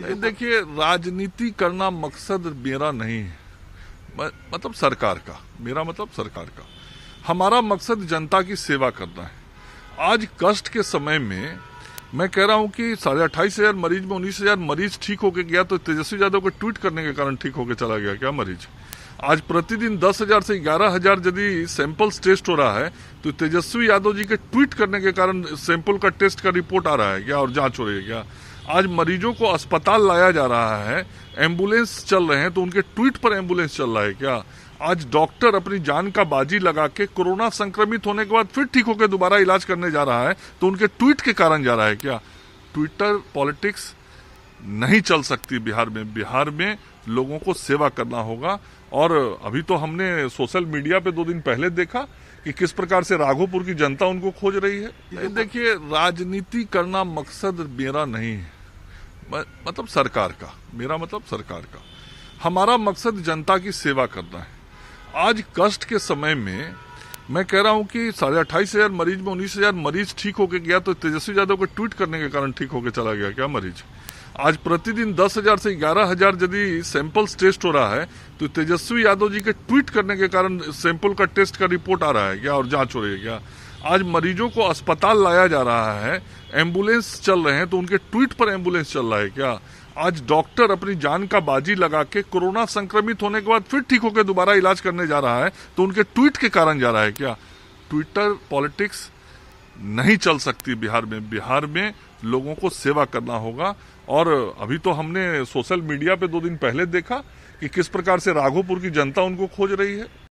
देखिए राजनीति करना मकसद मेरा नहीं है मतलब सरकार का मेरा मतलब सरकार का हमारा मकसद जनता की सेवा करना है आज कष्ट के समय में मैं कह रहा हूं कि साढ़े अट्ठाईस हजार मरीज में उन्नीस हजार मरीज ठीक होके गया तो तेजस्वी यादव को ट्वीट करने के कारण ठीक होके चला गया क्या मरीज आज प्रतिदिन दस हजार से ग्यारह हजार यदि सैंपल टेस्ट हो रहा है तो तेजस्वी यादव जी के ट्वीट करने के कारण सैंपल का टेस्ट का रिपोर्ट आ रहा है क्या और जांच हो रही है क्या आज मरीजों को अस्पताल लाया जा रहा है एम्बुलेंस चल रहे हैं तो उनके ट्वीट पर एम्बुलेंस चल रहा है क्या आज डॉक्टर अपनी जान का बाजी लगा के कोरोना संक्रमित होने के बाद फिर ठीक होकर दोबारा इलाज करने जा रहा है तो उनके ट्वीट के कारण जा रहा है क्या ट्विटर पॉलिटिक्स नहीं चल सकती बिहार में बिहार में लोगों को सेवा करना होगा और अभी तो हमने सोशल मीडिया पे दो दिन पहले देखा कि किस प्रकार से राघोपुर की जनता उनको खोज रही है देखिए राजनीति करना मकसद मेरा नहीं है मतलब सरकार का मेरा मतलब सरकार का हमारा मकसद जनता की सेवा करना है आज कष्ट के समय में मैं कह रहा हूं कि साढ़े अट्ठाईस हजार मरीज में उन्नीस हजार मरीज ठीक होके गया तो तेजस्वी यादव को ट्वीट करने के कारण ठीक होके चला गया क्या मरीज आज प्रतिदिन दस हजार से ग्यारह हजार यदि सैंपल्स टेस्ट हो रहा है तो तेजस्वी यादव जी के ट्वीट करने के कारण सैंपल का टेस्ट का रिपोर्ट आ रहा है क्या और जांच हो रही है क्या आज मरीजों को अस्पताल लाया जा रहा है एम्बुलेंस चल रहे हैं तो उनके ट्वीट पर एम्बुलेंस चल रहा है क्या आज डॉक्टर अपनी जान का बाजी लगा के कोरोना संक्रमित होने के बाद फिर ठीक होकर दोबारा इलाज करने जा रहा है तो उनके ट्वीट के कारण जा रहा है क्या ट्विटर पॉलिटिक्स नहीं चल सकती बिहार में बिहार में लोगों को सेवा करना होगा और अभी तो हमने सोशल मीडिया पे दो दिन पहले देखा कि किस प्रकार से राघोपुर की जनता उनको खोज रही है